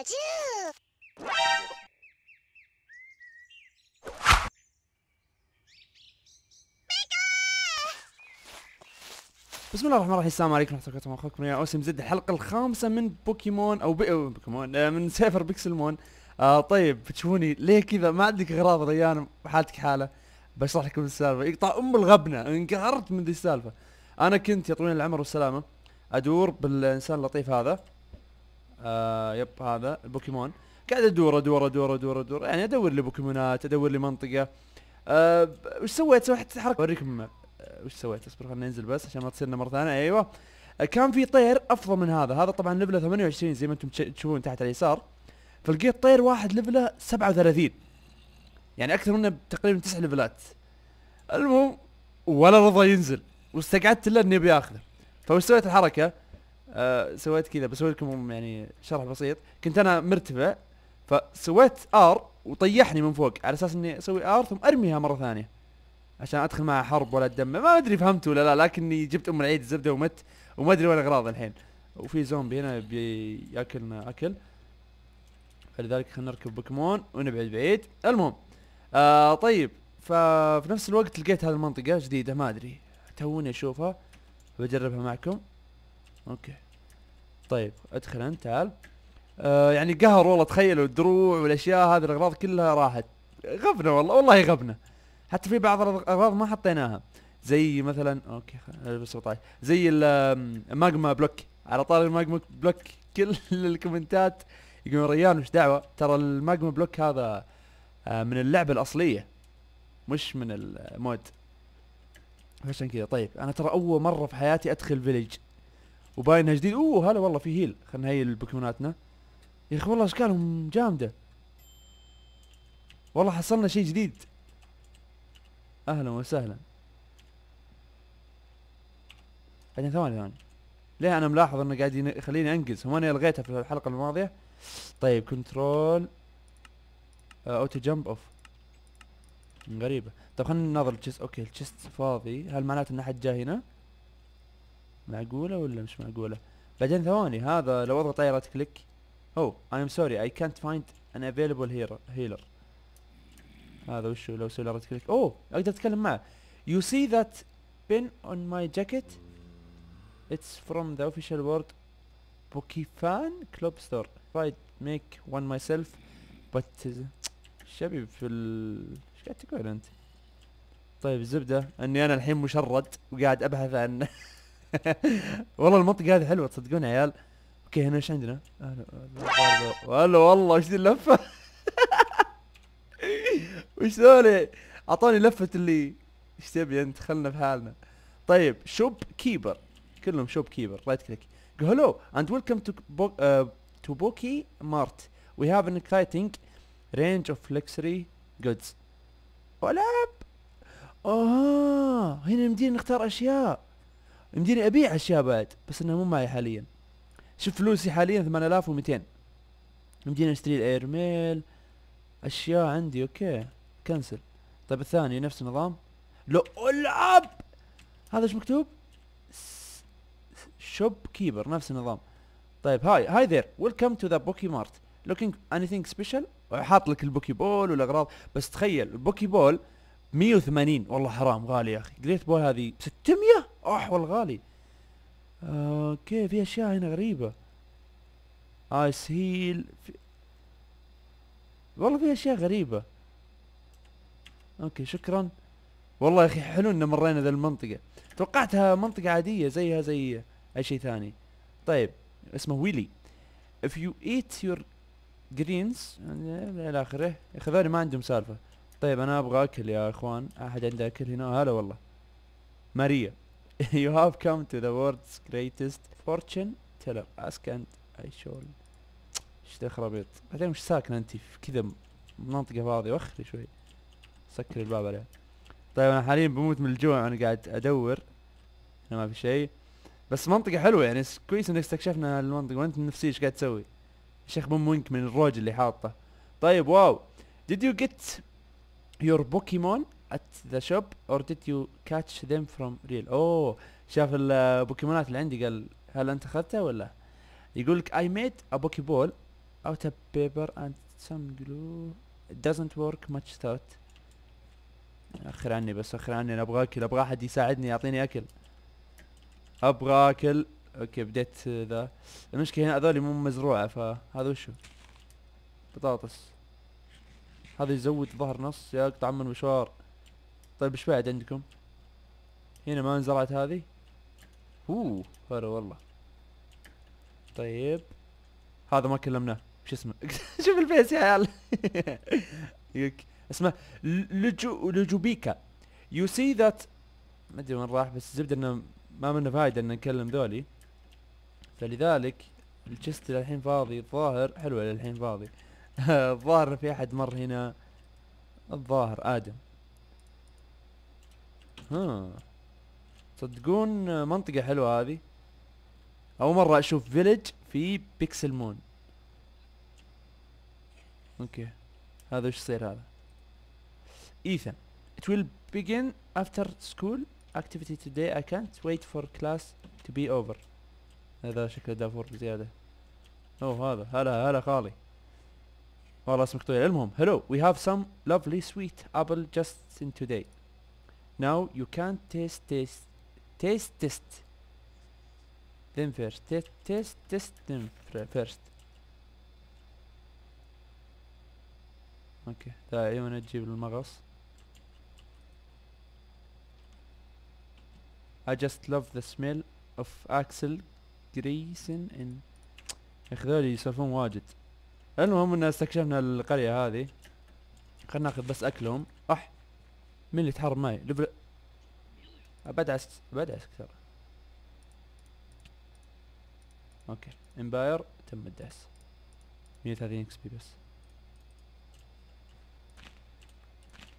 بسم الله الرحمن الرحيم السلام عليكم ورحمه الله وبركاته اخوكم يا اوسم زد الحلقه الخامسه من بوكيمون او بوكيمون آه، من سيفر بيكسلمون آه طيب بتشوفوني ليه كذا ما عندك اغراض ريان حالتك حاله بشرح لكم السالفه يقطع طيب، ام الغبنه انقهرت من ذي السالفه انا كنت يا طويل العمر والسلامه ادور بالانسان اللطيف هذا آه، يب هذا البوكيمون قاعد ادور ادور ادور ادور ادور يعني ادور لي بوكيمونات ادور لي منطقه أه وش سويت سويت حركه اوريكم آه، وش سويت اصبر خلينا ننزل بس عشان ما تصيرنا مره ثانيه ايوه آه، كان في طير افضل من هذا هذا طبعا ليفله 28 زي ما انتم تشوفون تحت على اليسار فلقيت طير واحد ليفله 37 يعني اكثر منه تقريبا تسع ليفلات المهم ولا رضى ينزل واستقعدت له اني بياخذه فوش سويت الحركه آه، سويت كذا بسوي لكم يعني شرح بسيط كنت انا مرتفع فسويت ار وطيحني من فوق على اساس اني اسوي ار ثم ارميها مره ثانيه عشان ادخل معها حرب ولا اتدمر ما ادري فهمت ولا لا لكني جبت ام العيد الزبده ومت وما ادري وين اغراض الحين وفي زومبي هنا بياكلنا اكل فلذلك خلينا نركب بوكيمون ونبعد بعيد المهم آه طيب ففي نفس الوقت لقيت هذه المنطقه جديده ما ادري توني اشوفها بجربها معكم اوكي طيب ادخل انت تعال آه يعني قهر والله تخيلوا الدروع والاشياء هذه الاغراض كلها راحت غبنا والله والله غبنا حتى في بعض الاغراض ما حطيناها زي مثلا اوكي 17 زي الماجما بلوك على طار الماجما بلوك كل الكومنتات يقولون ريان وش دعوه ترى الماجما بلوك هذا آه، من اللعبه الاصليه مش من المود عشان كذا طيب انا ترى اول مره في حياتي ادخل فيليج وباينها جديد اوه هلا والله في هيل خلنا نهيل بوكيموناتنا يا اخي والله اشكالهم جامده والله حصلنا شيء جديد اهلا وسهلا بعدين ثواني ثواني ليه انا ملاحظ انه قاعد يخليني انقز هو انا الغيتها في الحلقه الماضيه طيب كنترول آه، اوتو جمب اوف غريبه طيب خلينا ننظر الشيست اوكي الشيست فاضي هل معناته ان احد جاء هنا معقولة ولا مش معقولة بعدين ثواني هذا لو اضغط رايت كليك او اي ام سوري اي كانت فايند ان افيلبل هيلر هذا وشو لو سوي رايت كليك اوه اقدر اتكلم معه يو سي ذات بين اون ماي جاكيت اتس فروم ذا اوفيشال وورد بوكيفان كلوب ستور فايت ميك وان ماي سيلف بت شبيب في ال ايش قاعد تقول انت؟ طيب الزبده اني انا الحين مشرد وقاعد ابحث عن والله المنطقه هذه حلوه تصدقون عيال اوكي هنا ايش عندنا؟ هلا والله ايش ذي اللفه؟ وش ذولي؟ اعطوني لفه اللي ايش تبي انت خلنا في حالنا طيب شوب كيبر كلهم شوب كيبر رايت كليك هلو اند ويلكم تو تو بوكي مارت وي هاف ان اكسايتنج رينج اوف لكسري جودز ولاب اوه هنا نمدينا نختار اشياء يمديني ابيع اشياء بعد بس انها مو معي حاليا شوف فلوسي حاليا 8200 يمديني اشتري الاير ميل اشياء عندي اوكي كنسل طيب الثاني نفس النظام لو العب هذا ايش مكتوب شوب كيبر نفس النظام طيب هاي هاي ذير ويلكم تو ذا بوكي مارت لوكينج اني ثينج سبيشال وحاط لك البوكي بول والاغراض بس تخيل البوكي بول 180 والله حرام غالي يا اخي جريت بول هذه 600 والله غالي اوكي آه، في اشياء هنا غريبة ايس هيل في والله في اشياء غريبة اوكي شكرا والله يا اخي حلو ان مرينا ذا المنطقة توقعتها منطقة عادية زيها زي اي شيء ثاني طيب اسمه ويلي if you eat your greens الى اخره هذول ما عندهم سالفة طيب انا ابغى اكل يا اخوان احد عنده اكل هنا آه، هلا والله ماريا you have come to the world's greatest fortune teller ask and I shall ايش ذا بعدين وش ساكنه انت في كذا منطقه فاضيه وخري شوي سكر الباب عليها طيب انا حاليا بموت من الجوع انا قاعد ادور انا ما في شيء بس منطقة حلوة يعني كويس انك استكشفنا المنطقة وانت نفسي ايش قاعد تسوي؟ شيخ بوم وينك من الروج اللي حاطه. طيب واو. Did you get your Pokemon the shop or did you catch them from real اوه oh, شاف البوكيمونات اللي عندي قال هل انت اخذتها ولا يقول لك I made a بوكي out of paper and some glue It doesn't work much ثوت اخر عني بس اخر عني انا ابغى اكل ابغى احد يساعدني يعطيني اكل ابغى اكل اوكي بديت ذا المشكله هنا هذول مو مزروعه فهذا وشو بطاطس هذا يزود ظهر نص يا قطع من مشوار طيب ايش بعد عندكم هنا ما انزرعت هذه اوه هلا والله طيب هذا ما كلمناه شو اسمه شوف الفيس يا عيال اسمه لجو لجوبيكا يو سي ذات ما ادري وين راح بس الزبده انه ما منه فايده ان نكلم ذولي فلذلك الجست للحين فاضي الظاهر حلوه للحين فاضي الظاهر في احد مر هنا الظاهر ادم ها صدقون منطقة حلوة هذه أول مرة أشوف فيلج في بيكسل مون اوكي هذا وش يصير هذا إيثان it will begin after school activity today I can't wait for class to be over هذا شكله دافور زيادة اوه هذا هلا هلا خالي والله اسمك طويل المهم hello we have some lovely sweet apple just in today Now you can taste taste taste test them first. Taste test test them first. اوكي ذا عيونه تجيب المغص. I just love the smell of Axel Grayson and ذولي يسولفون واجد. المهم ان استكشفنا القرية هذه. خلنا ناخذ بس اكلهم. اح مين اللي تحرر معي لبل... بدعس بدعس ترى اوكي امباير تم الدعس 130 اكس بي بس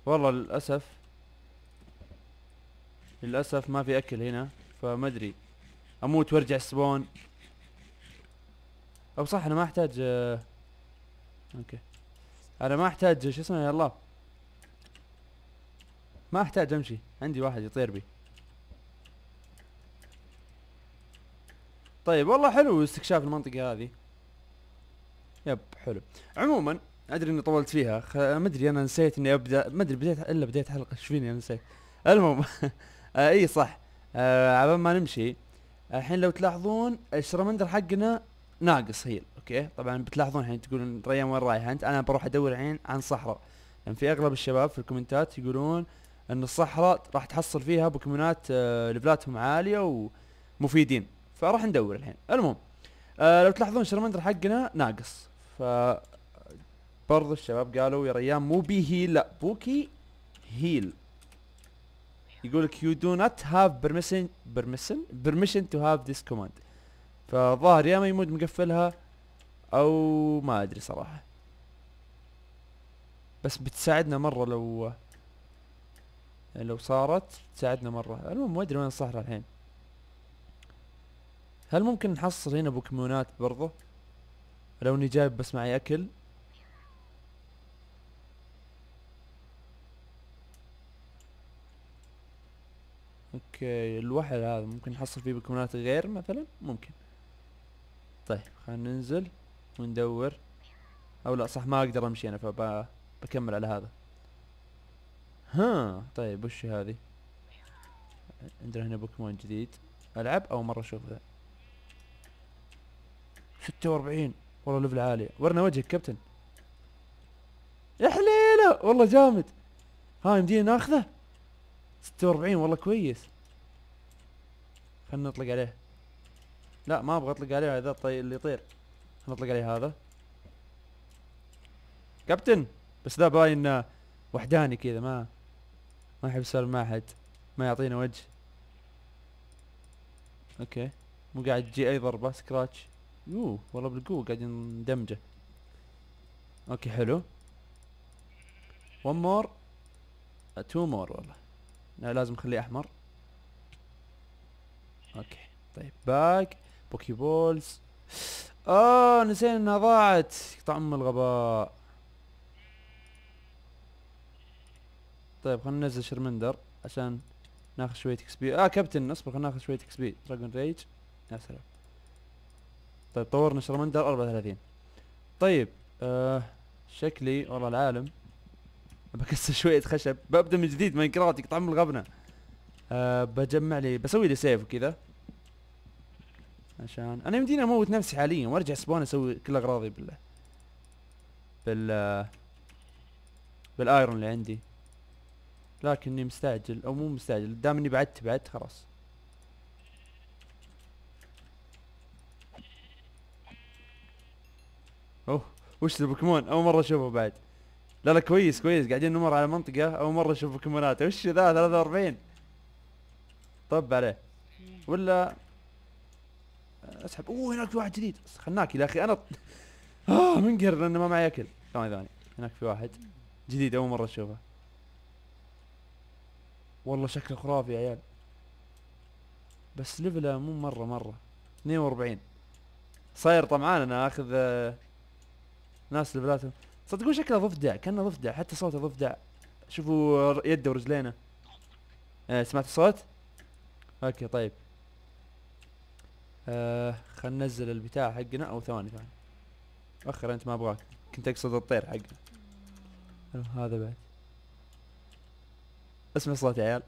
والله للاسف للاسف ما في اكل هنا فما ادري اموت وارجع السبون او صح انا ما احتاج آه، اوكي انا ما احتاج شو اسمه يا الله ما احتاج امشي عندي واحد يطير بي طيب والله حلو استكشاف المنطقة هذه يب حلو عموما ادري اني طولت فيها خ... ما ادري انا نسيت اني ابدا ما ادري بديت الا بديت حلقة ايش فيني انا نسيت المهم آه اي صح آه على ما نمشي الحين لو تلاحظون الشرمندر حقنا ناقص هيل اوكي طبعا بتلاحظون الحين تقولون ريان وين رايح انت انا بروح ادور الحين عن صحراء لان يعني في اغلب الشباب في الكومنتات يقولون ان الصحراء راح تحصل فيها بوكيمونات آه، ليفلاتهم عاليه ومفيدين فراح ندور الحين المهم آه، لو تلاحظون شرمندر حقنا ناقص ف برضو الشباب قالوا يا ريان مو بي هيل لا بوكي هيل يقول لك يو دو نوت هاف بيرميشن بيرميشن بيرميشن تو هاف ذيس كوماند فظاهر يا ما يمود مقفلها او ما ادري صراحه بس بتساعدنا مره لو لو صارت تساعدنا مرة المهم ما ادري وين الصحراء الحين هل ممكن نحصل هنا بوكيمونات برضه لو اني جايب بس معي اكل اوكي الوحل هذا ممكن نحصل فيه بوكيمونات غير مثلا ممكن طيب خلينا ننزل وندور او لا صح ما اقدر امشي انا فبكمل على هذا ها طيب وش هذه عندنا هنا بوكيمون جديد العب اول مره اشوف ذا 46 والله ليفل عالي ورنا وجهك كابتن يا حليله والله جامد ها يمدينا ناخذه 46 والله كويس خلنا نطلق عليه لا ما ابغى اطلق عليه هذا الطي اللي يطير خلنا نطلق عليه هذا كابتن بس ذا باين وحداني كذا ما ما يحب يسولف مع احد ما يعطينا وجه اوكي مو قاعد تجي اي ضربة سكراتش يوه والله بالقوة قاعد ندمجه اوكي حلو ون مور تو مور والله لا لازم نخليه احمر اوكي طيب باك بوكي بولز اه نسينا انها ضاعت يقطع ام الغباء طيب خلينا ننزل شرمندر عشان ناخذ شوية اكس بي اه كابتن اصبر خلينا ناخذ شوية اكس بي دراجون ريج يا سلام طيب طورنا شرمندر 34 طيب آه شكلي والله العالم بكسر شوية خشب ببدا من جديد ماين كرافت يقطع من الغبنة آه بجمع لي بسوي لي سيف وكذا عشان انا يمديني اموت نفسي حاليا وارجع سبون اسوي كل اغراضي بالله بال آه، بالايرون اللي عندي لكني مستعجل او مو مستعجل دام اني بعدت بعدت خلاص اوه وش البوكيمون اول مره اشوفه بعد لا لا كويس كويس قاعدين نمر على منطقه اول مره اشوف بوكيمونات وش ذا 43 طب عليه ولا اسحب اوه هناك في واحد جديد خلناك يا اخي انا اه منقهر لانه ما معي اكل ثاني ثاني هناك في واحد جديد اول مره اشوفه والله شكله خرافي يا عيال بس ليفله مو مرة مرة 42 صاير طمعان انا اخذ آه، ناس ليفلاتهم صدقون شكله ضفدع كانه ضفدع حتى صوته ضفدع شوفوا يده ورجلينه آه سمعت الصوت؟ اوكي طيب آه خلنا ننزل البتاع حقنا او ثواني ثواني اخر انت ما ابغاك كنت اقصد الطير حقنا هذا بعد اسمع صوتي يا عيال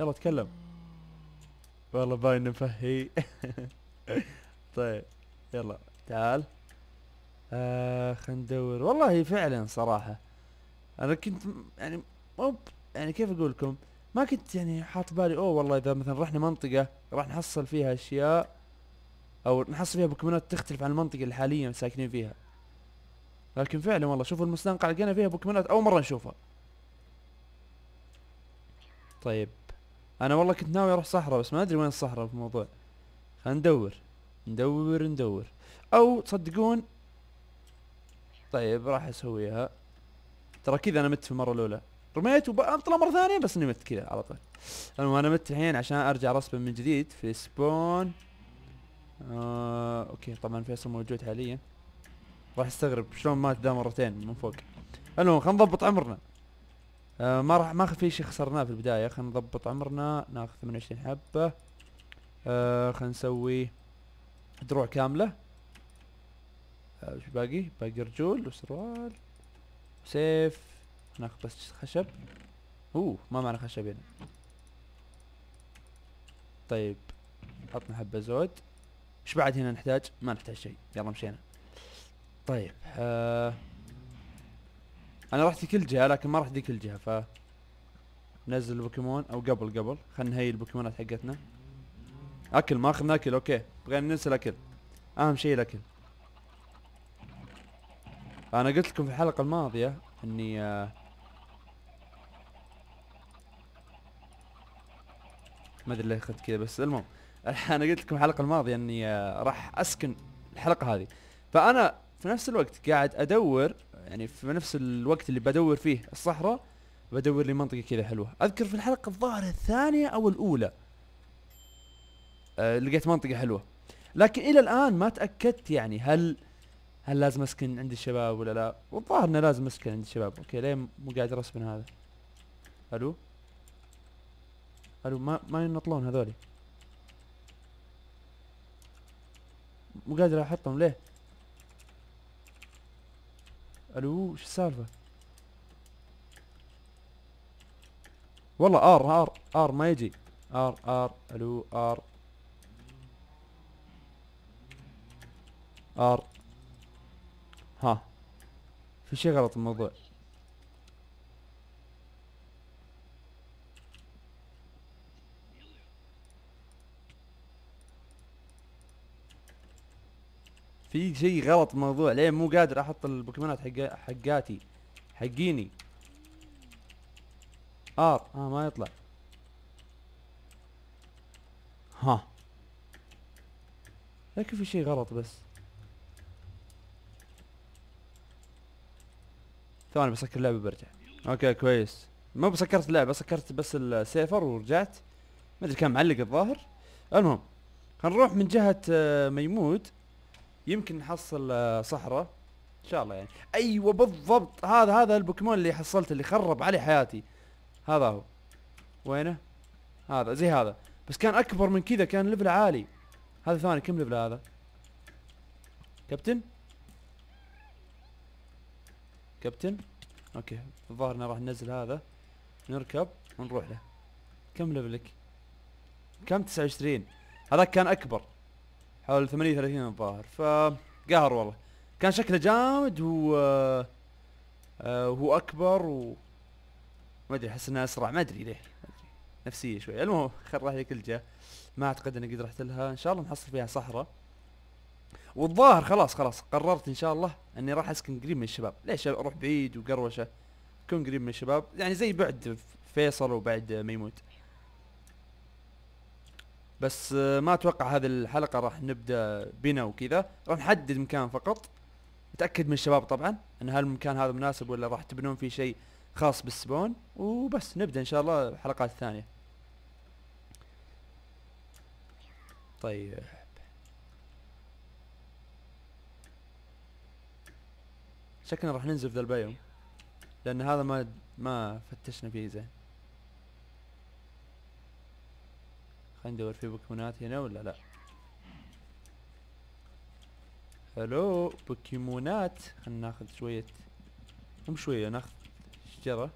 يلا تكلم والله باين مفهي طيب يلا تعال آه خلينا ندور والله فعلا صراحة انا كنت يعني مو يعني كيف اقول لكم ما كنت يعني حاط بالي اوه والله اذا مثلا رحنا منطقة راح نحصل فيها اشياء او نحصل فيها بوكيمونات تختلف عن المنطقة اللي حاليا ساكنين فيها لكن فعلا والله شوفوا المستنقع لقينا فيها بوكيمونات اول مره نشوفها طيب انا والله كنت ناوي اروح صحراء بس ما ادري وين الصحراء في الموضوع خلينا ندور ندور ندور او تصدقون طيب راح اسويها ترى كذا انا مت في المره الاولى رميت وبطلع مره ثانيه بس اني مت كذا على طول المهم انا مت الحين عشان ارجع رسبه من جديد في سبون آه اوكي طبعا فيصل موجود حاليا راح استغرب شلون مات ذا مرتين من فوق المهم خلينا نضبط عمرنا آه ما راح ما في شيء خسرناه في البدايه خلينا نضبط عمرنا ناخذ 28 حبه آه خلينا نسوي دروع كامله آه وش باقي باقي رجول وسروال سيف ناخذ بس خشب اوه ما معنا خشب هنا طيب عطنا حبه زود ايش بعد هنا نحتاج ما نحتاج شيء يلا مشينا طيب آه انا رحت لكل جهه لكن ما رحت ذيك الجهه ف نزل البوكيمون او قبل قبل خلينا نهيئ البوكيمونات حقتنا اكل ما اخذنا اكل اوكي بغينا ننسى الاكل اهم شيء الاكل انا قلت لكم في الحلقه الماضيه اني آه ما ادري ليه اخذت كذا بس المهم انا قلت لكم الحلقه الماضيه اني آه راح اسكن الحلقه هذه فانا في نفس الوقت قاعد ادور يعني في نفس الوقت اللي بدور فيه الصحراء بدور لي منطقه كذا حلوه اذكر في الحلقه الظاهره الثانيه او الاولى أه لقيت منطقه حلوه لكن الى الان ما تاكدت يعني هل هل لازم اسكن عند الشباب ولا لا والظاهر انه لازم اسكن عند الشباب اوكي ليه مو قاعد رسم هذا الو الو ما ما ينطلون هذولي مو قادر احطهم ليه الو شو السالفه والله ار ار ار ما يجي ار ار الو ار ار ها في شي غلط الموضوع في شيء غلط موضوع ليه مو قادر احط البوكيمونات حق حقاتي حقيني ار آه،, اه ما يطلع ها لكن في شيء غلط بس ثواني بسكر اللعبه برجع اوكي كويس ما بسكرت اللعبه سكرت بس السيفر ورجعت ما ادري كان معلق الظاهر المهم نروح من جهه آه، ميمود يمكن نحصل آه، صحراء ان شاء الله يعني ايوه بالضبط هذا هذا البوكيمون اللي حصلته اللي خرب علي حياتي هذا هو وينه هذا زي هذا بس كان اكبر من كذا كان ليفل عالي هذا ثاني كم ليفل هذا كابتن كابتن اوكي الظاهر راح ننزل هذا نركب ونروح له كم ليفلك كم 29 هذاك كان اكبر حول 38 الظاهر فقهر والله كان شكله جامد و آه، آه، هو اكبر و ما ادري احس انه اسرع ما ادري ليه نفسيه شوي المهم خل راح لي كل ما اعتقد اني قد رحت لها ان شاء الله نحصل فيها صحراء والظاهر خلاص خلاص قررت ان شاء الله اني راح اسكن قريب من الشباب ليش اروح بعيد وقروشه كون قريب من الشباب يعني زي بعد فيصل وبعد ميموت بس آه، ما اتوقع هذه الحلقه راح نبدا بنا وكذا راح نحدد مكان فقط نتاكد من الشباب طبعا ان هل المكان هذا مناسب ولا راح تبنون فيه شيء خاص بالسبون وبس نبدا ان شاء الله الحلقات الثانيه طيب شكلنا راح ننزف ذا البيوم لان هذا ما ما فتشنا فيه زين خلينا ندور في بوكيمونات هنا ولا لا الو بوكيمونات خلينا ناخذ شوية مو شوية ناخذ شجرة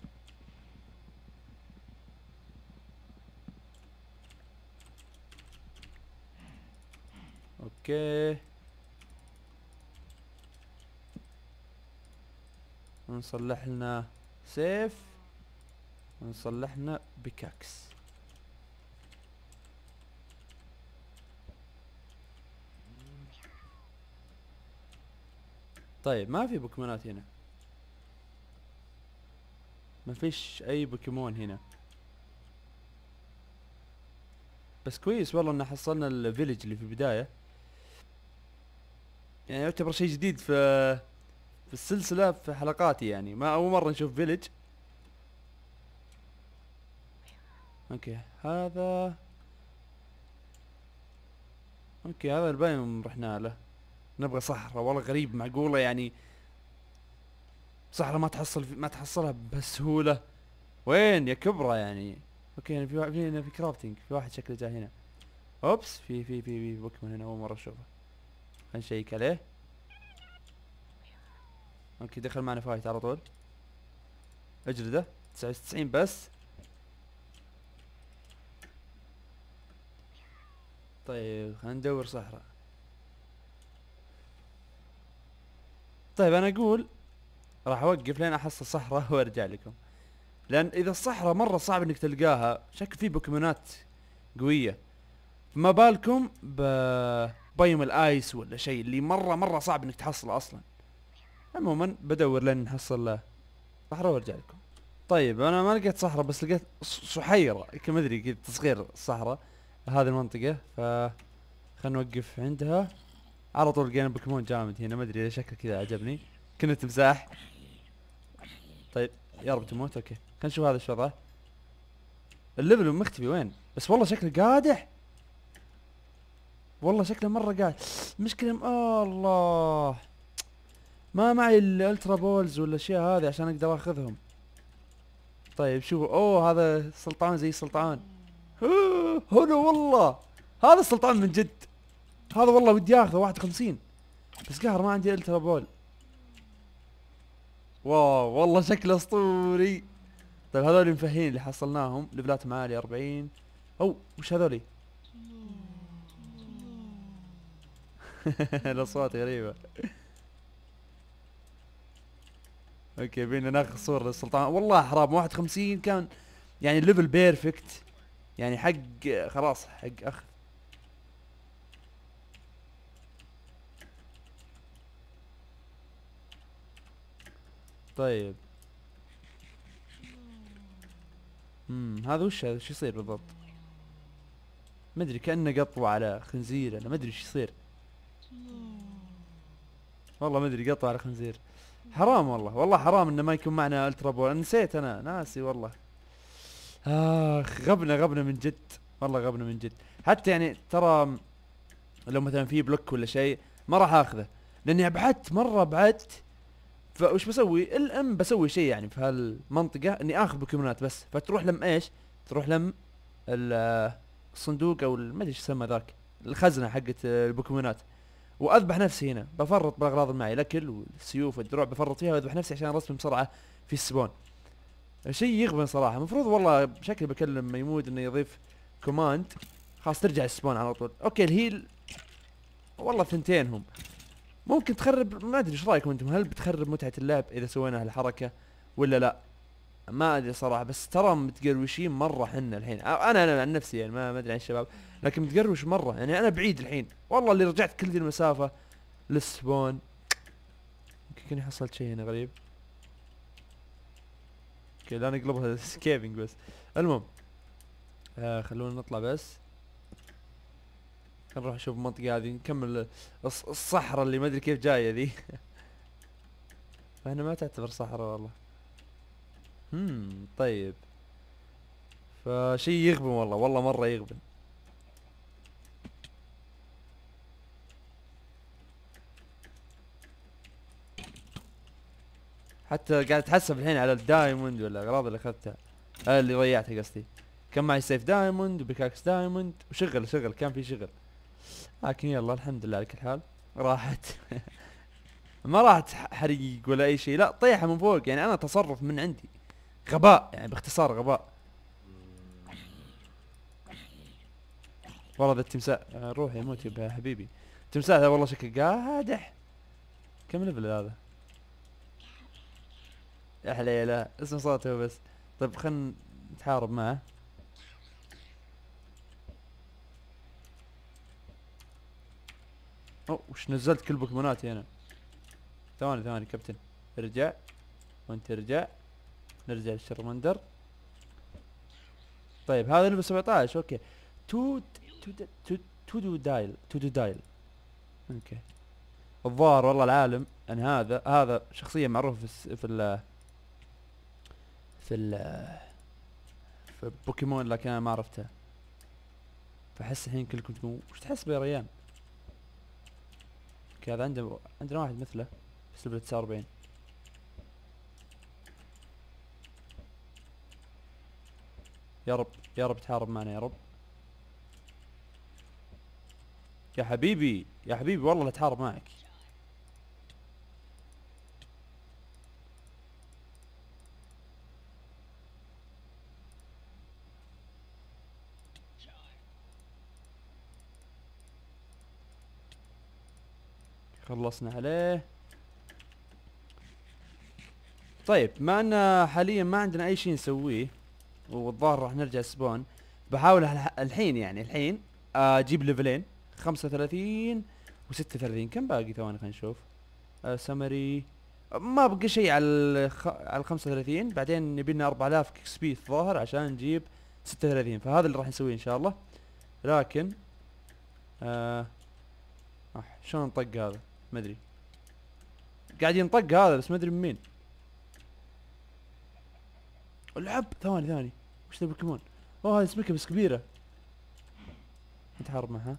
اوكي نصلح لنا سيف ونصلح لنا بيكاكس طيب ما في بوكيمونات هنا ما فيش اي بوكيمون هنا بس كويس والله ان حصلنا الفيليج اللي في البدايه يعني يعتبر شيء جديد في في السلسله في حلقاتي يعني ما اول مره نشوف فيليج اوكي هذا اوكي هذا البايم رحنا له نبغى صحراء والله غريب معقوله يعني صحراء ما تحصل ما تحصلها بسهوله وين يا كبرى يعني اوكي يعني في في في كرافتنج في واحد شكله جاي هنا اوبس في في في في بوكيمون هنا اول مره اشوفه خلنا نشيك عليه اوكي دخل معنا فايت على طول اجلده 99 بس طيب خلنا ندور صحراء طيب انا اقول راح اوقف لين احصل صحراء وارجع لكم لان اذا الصحراء مره صعب انك تلقاها شك في بوكيمونات قويه فما بالكم ب ببيم الايس ولا شيء اللي مره مره صعب انك تحصله اصلا عموما بدور لين نحصل صحراء وارجع لكم طيب انا ما لقيت صحراء بس لقيت صحيره ما ادري تصغير الصحراء هذه المنطقه ف خلينا نوقف عندها على طول لقينا بوكيمون جامد هنا ما ادري ليش شكله كذا عجبني كنا تمساح طيب يا رب تموت اوكي خلينا نشوف هذا شو وضعه الليفل مختفي وين بس والله شكله قادح والله شكله مره قادح مشكله م... آه الله ما معي الالترا بولز والاشياء هذه عشان اقدر اخذهم طيب شوفوا اوه هذا سلطان زي سلطان هلو والله هذا السلطان من جد هذا والله ودي اخذه 51 بس قهر ما عندي الترا بول واو والله شكله اسطوري طيب هذول المفهين اللي حصلناهم ليفلاتهم عالية 40 او وش هذول الاصوات غريبة اوكي بينا ناخذ صور للسلطان والله حرام 51 كان يعني ليفل بيرفكت يعني حق خلاص حق اخ طيب امم هذا وش هذا وش يصير بالضبط ما ادري كأنه قطوة على خنزير انا ما ادري وش يصير والله ما ادري قطوة على خنزير حرام والله والله حرام انه ما يكون معنا الترا بول نسيت انا ناسي والله اخ غبنا غبنا من جد والله غبنا من جد حتى يعني ترى لو مثلا في بلوك ولا شيء ما راح اخذه لاني ابعدت مره ابعدت فايش بسوي؟ الام بسوي شيء يعني في هالمنطقة اني اخذ بوكيمونات بس فتروح لم ايش؟ تروح لم الصندوق او ما ادري ايش يسمى ذاك الخزنة حقت البوكيمونات واذبح نفسي هنا بفرط بالاغراض معي الاكل والسيوف والدروع بفرط فيها واذبح نفسي عشان ارسم بسرعة في السبون شيء يغبن صراحة المفروض والله بشكل بكلم ميمود انه يضيف كوماند خلاص ترجع السبون على طول اوكي الهيل والله ثنتين هم ممكن تخرب ما ادري ايش رايكم انتم هل بتخرب متعه اللعب اذا سوينا هالحركه ولا لا ما ادري صراحه بس ترى متقروشين مره حنا الحين انا انا عن نفسي يعني ما ادري عن الشباب لكن متقروش مره يعني انا بعيد الحين والله اللي رجعت كل ذي المسافه للسبون يمكن حصلت شيء هنا غريب اوكي لا نقلبها سكيبنج بس المهم آه خلونا نطلع بس خلينا نروح نشوف المنطقة هذه نكمل الصحراء اللي ما ادري كيف جاية ذي فهنا ما تعتبر صحراء والله هم طيب فشي يغبن والله والله مرة يغبن حتى قاعد اتحسب الحين على الدايموند ولا الاغراض اللي اخذتها آه، اللي ضيعتها قصدي كان معي سيف دايموند وبيكاكس دايموند وشغل شغل كان في شغل لكن يلا الحمد لله على كل حال راحت ما راحت حريق ولا اي شيء لا طيحه من فوق يعني انا تصرف من عندي غباء يعني باختصار غباء والله ذا التمساح آه، روح يا موت يا حبيبي التمساح والله شكله قادح كم ليفل هذا؟ يا حليله اسم صوته بس طيب خلنا نتحارب معه اوه وش نزلت كل بوكيموناتي انا ثواني ثواني كابتن ارجع وانت ارجع نرجع للشرمندر طيب هذا ليفل 17 اوكي تو تو تو دو دايل تو دو دايل اوكي الظاهر والله العالم ان هذا هذا شخصية معروفة في في ال في ال في بوكيمون لكن انا ما عرفته فاحس الحين كلكم تقولون وش تحس يا ريان؟ اوكي هذا عندنا عندنا واحد مثله بس ب 49 يا رب يا رب تحارب معنا يا رب يا حبيبي يا حبيبي والله لا تحارب معك خلصنا عليه طيب ما ان حاليا ما عندنا اي شيء نسويه والظاهر راح نرجع سبون بحاول الحين يعني الحين اجيب ليفلين 35 و36 كم باقي ثواني خلينا نشوف سمري آه، ما بقى شيء على على 35 بعدين نبي لنا 4000 اكس بي الظاهر عشان نجيب 36 فهذا اللي راح نسويه ان شاء الله لكن آه شلون نطق هذا ما ادري قاعد ينطق هذا بس ما ادري من مين العب ثواني ثواني وش ذا بوكيمون؟ اوه هذه سمكه بس كبيره نتحارب معها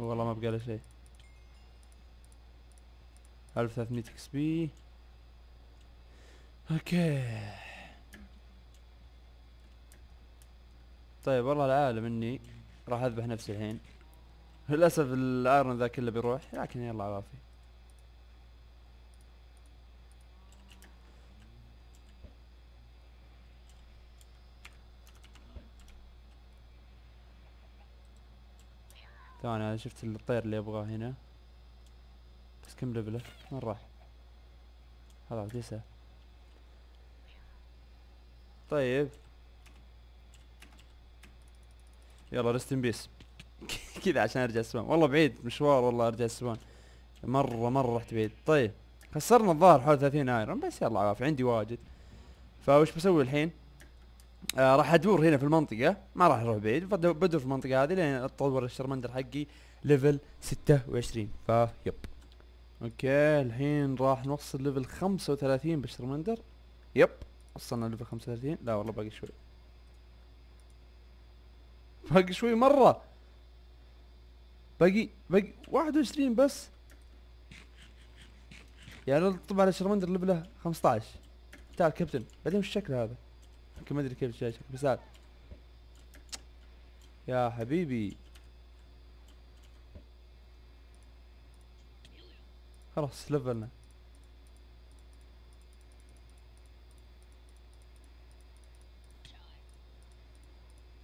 والله ما بقى له شيء 1300 اكس بي اوكي طيب والله العالم اني راح اذبح نفسي الحين للاسف الايرون ذا كله بيروح لكن يلا عوافي ثاني انا شفت الطير اللي ابغاه هنا كم لبله؟ وين راح هذا تسعة طيب يلا رست ان بيس كذا عشان ارجع السبان والله بعيد مشوار والله ارجع السبان مره مره رحت بعيد طيب خسرنا الظاهر حول 30 ايرون بس يلا عافية عندي واجد فوش بسوي الحين آه راح ادور هنا في المنطقه ما راح اروح بعيد بدور في المنطقه هذه لين اتطور الشرمندر حقي ليفل 26 فيب اوكي الحين راح نوصل ليفل 35 بشرمندر يب وصلنا ليفل 35 لا والله باقي شوي باقي شوي مرة باقي باقي 21 بس يعني طبعا شرمندر ليفله 15 تعال كابتن بعدين وش الشكل هذا؟ يمكن ما ادري كيف شكله بس تعال يا حبيبي خلاص لفلنا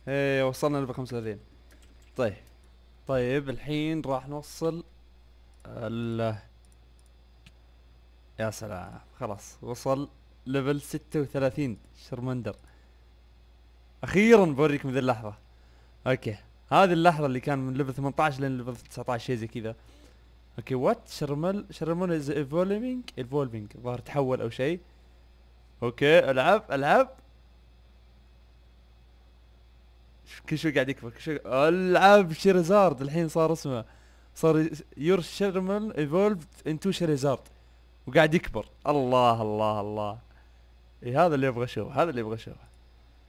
ايه وصلنا لفل 35 طيب طيب الحين راح نوصل ال يا سلام خلاص وصل ليفل 36 شرمندر اخيرا بوريكم ذي اللحظه اوكي هذه اللحظه اللي كان من ليفل 18 لين ليفل 19 شيء زي كذا اوكي وات شرمل شرمون از ايفولفينج ايفولفينج الظاهر تحول او شيء اوكي العب العب كل شوي قاعد يكبر كل شوي العب شيريزارد الحين صار اسمه صار يور شرمل ايفولفد انتو شيريزارد وقاعد يكبر الله الله الله اي هذا اللي ابغى اشوفه هذا اللي ابغى اشوفه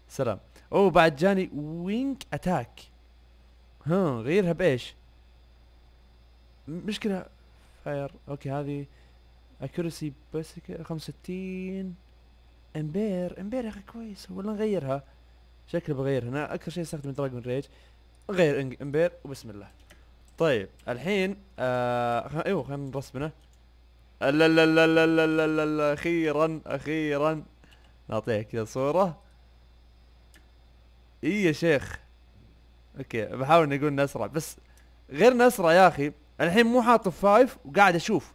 سلام اوه بعد جاني وينك اتاك ها غيرها بايش مشكلة فاير اوكي هذه اكيرسي بس 65 امبير امبير يا اخي كويس ولا نغيرها شكلي بغيرها انا اكثر شيء استخدم دراجون ريج غير امبير وبسم الله طيب الحين آه ايوه خلينا نرسمنا لا لا لا لا لا لا لا لا اخيرا اخيرا نعطيها كذا صورة اي يا شيخ اوكي بحاول نقول نسرع بس غير نسرع يا اخي انا الحين مو حاط فايف وقاعد اشوف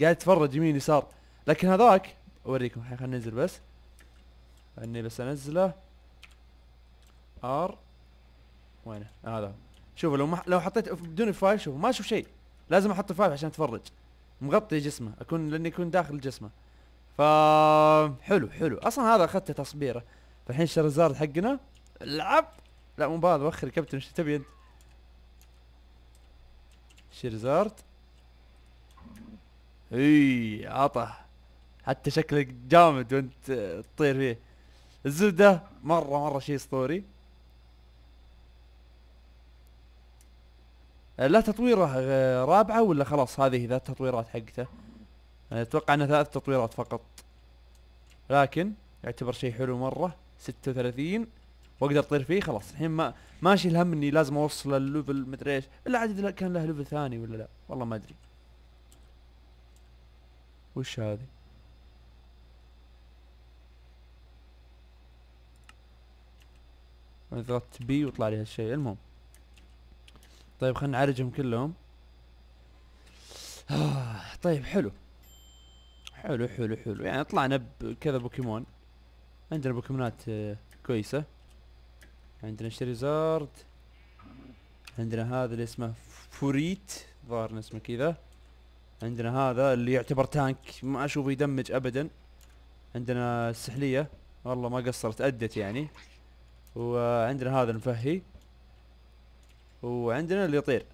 قاعد اتفرج يمين يسار لكن هذاك اوريكم الحين خلينا ننزل بس اني بس انزله ار وينه آه هذا شوف لو ما لو حطيت بدون فايف شوف ما اشوف شيء لازم احط فايف عشان اتفرج مغطي جسمه اكون لاني اكون داخل جسمه ف حلو حلو اصلا هذا اخذته تصبيره فالحين شرزارد حقنا العب لا مو بهذا وخر كابتن ايش تبي انت شيرزارد اي عطه حتى شكلك جامد وانت تطير فيه الزبده مره مره شيء اسطوري لا تطويره رابعه ولا خلاص هذه ثلاث تطويرات حقته اتوقع انه ثلاث تطويرات فقط لكن يعتبر شيء حلو مره ستة وثلاثين واقدر اطير فيه خلاص الحين ما ماشي الهم اني لازم اوصل للليفل مدري ايش الا عاد اذا كان له ليفل ثاني ولا لا والله ما ادري وش هذه ضغطت بي وطلع لي هالشيء المهم طيب خلينا نعالجهم كلهم آه طيب حلو حلو حلو حلو يعني طلعنا بكذا بوكيمون عندنا بوكيمونات آه، كويسة عندنا شريزارد عندنا هذا اللي اسمه فوريت ظاهر اسمه كذا عندنا هذا اللي يعتبر تانك ما اشوفه يدمج ابدا عندنا السحلية والله ما قصرت ادت يعني وعندنا هذا المفهي وعندنا اللي يطير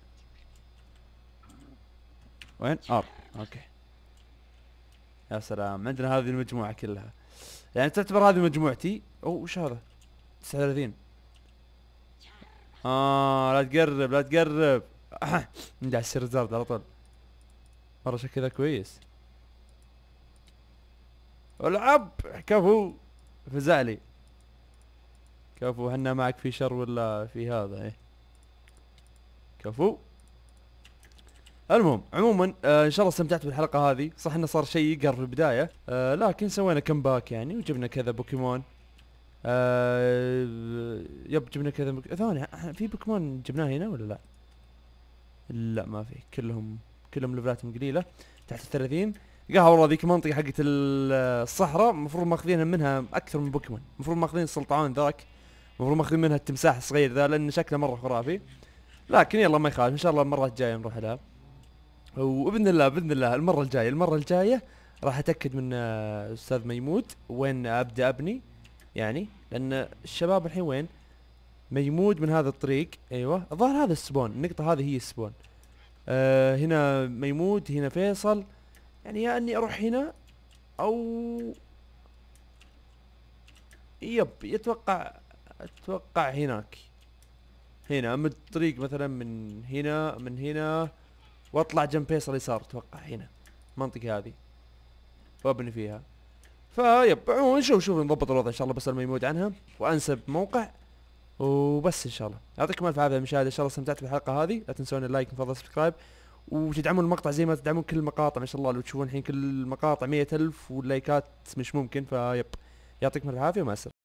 وين ار اوكي يا سلام عندنا هذه المجموعة كلها يعني تعتبر هذه مجموعتي او وش هذا 39 اه لا تقرب لا تقرب ندعس ريزارد على طول مرة شكلها كويس العب كفو فزعلي كفو هنا معك في شر ولا في هذا ايه كفو المهم عموما آه ان شاء الله استمتعت بالحلقه هذه صح انه صار شيء يقهر في البدايه آه لكن سوينا كم باك يعني وجبنا كذا بوكيمون آه، يب جبنا كذا بك... ثواني في بوكيمون جبناه هنا ولا لا؟ لا ما في كلهم كلهم لفلاتهم قليله تحت ال 30 قهوه والله ذيك المنطقه حقت الصحراء المفروض ماخذينها منها اكثر من بوكيمون المفروض ماخذين السلطعون ذاك المفروض ماخذين منها التمساح الصغير ذا لان شكله مره خرافي لكن يلا ما يخالف ان شاء الله المره الجايه نروح لها وباذن الله باذن الله المره الجايه المره الجايه راح اتاكد من آه، استاذ ميمود وين ابدا ابني يعني لان الشباب الحين وين مجمود من هذا الطريق ايوه الظاهر هذا السبون النقطه هذه هي السبون آه هنا ميمود هنا فيصل يعني يا اني اروح هنا او يب يتوقع اتوقع هناك هنا امد الطريق مثلا من هنا من هنا واطلع جنب فيصل يسار اتوقع هنا المنطقه هذه وابني فيها فيب عموما نشوف شوف نضبط الوضع ان شاء الله بس ما يموت عنها وانسب موقع وبس ان شاء الله يعطيكم الف عافيه مشاهده ان شاء الله استمتعت بالحلقه هذه لا تنسون اللايك وفضل سبسكرايب وتدعمون المقطع زي ما تدعمون كل المقاطع ما شاء الله لو تشوفون الحين كل المقاطع مية ألف واللايكات مش ممكن فيب يعطيكم العافيه ومع السلامه